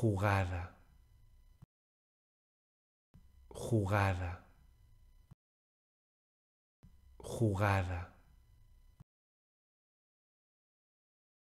jugada, jugada, jugada.